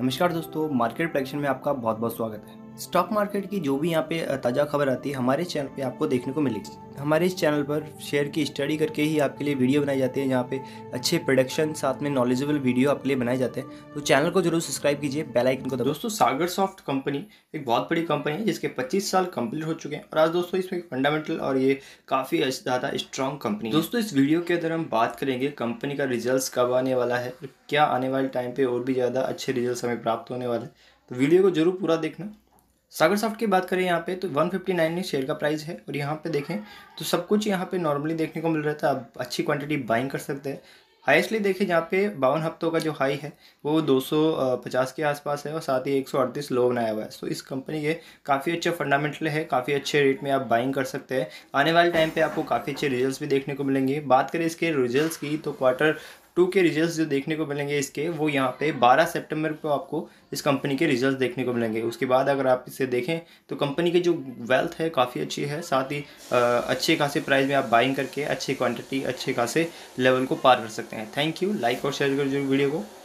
नमस्कार दोस्तों मार्केट प्रेक्शन में आपका बहुत बहुत स्वागत है स्टॉक मार्केट की जो भी यहाँ पे ताज़ा खबर आती है हमारे चैनल पे आपको देखने को मिलेगी हमारे इस चैनल पर शेयर की स्टडी करके ही आपके लिए वीडियो बनाए जाते हैं जहाँ पे अच्छे प्रोडक्शन साथ में नॉलेजेबल वीडियो आपके लिए बनाए जाते हैं तो चैनल को जरूर सब्सक्राइब कीजिए बेल आइकन को दोस्तों सागर सॉफ्ट कंपनी एक बहुत बड़ी कंपनी है जिसके पच्चीस साल कंप्लीट हो चुके हैं और आज दोस्तों इसमें फंडामेंटल और ये काफ़ी ज़्यादा स्ट्रॉन्ग कंपनी दोस्तों इस वीडियो के अंदर हम बात करेंगे कंपनी का रिजल्ट कब आने वाला है क्या आने वाले टाइम पर और भी ज़्यादा अच्छे रिजल्ट हमें प्राप्त होने वाले हैं तो वीडियो को जरूर पूरा देखना सागर सॉफ्ट की बात करें यहाँ पे तो 159 शेयर का प्राइस है और यहाँ पे देखें तो सब कुछ यहाँ पे नॉर्मली देखने को मिल रहा था आप अच्छी क्वांटिटी बाइंग कर सकते हैं हाइस्टली देखें जहाँ पे बावन हफ्तों का जो हाई है वो 250 के आसपास है और साथ ही 138 लो बनाया हुआ है सो इस कंपनी के काफ़ी अच्छे फंडामेंटल है काफ़ी अच्छे रेट में आप बाइंग कर सकते हैं आने वाले टाइम पे आपको काफ़ी अच्छे रिजल्ट्स भी देखने को मिलेंगे बात करें इसके रिजल्ट्स की तो क्वार्टर टू के रिजल्ट्स जो देखने को मिलेंगे इसके वो यहाँ पे 12 सितंबर को आपको इस कंपनी के रिजल्ट्स देखने को मिलेंगे उसके बाद अगर आप इसे देखें तो कंपनी की जो वेल्थ है काफ़ी अच्छी है साथ ही अच्छे खासे प्राइस में आप बाइंग करके अच्छी क्वांटिटी अच्छे खासे लेवल को पार कर सकते हैं थैंक यू लाइक और शेयर कर वीडियो को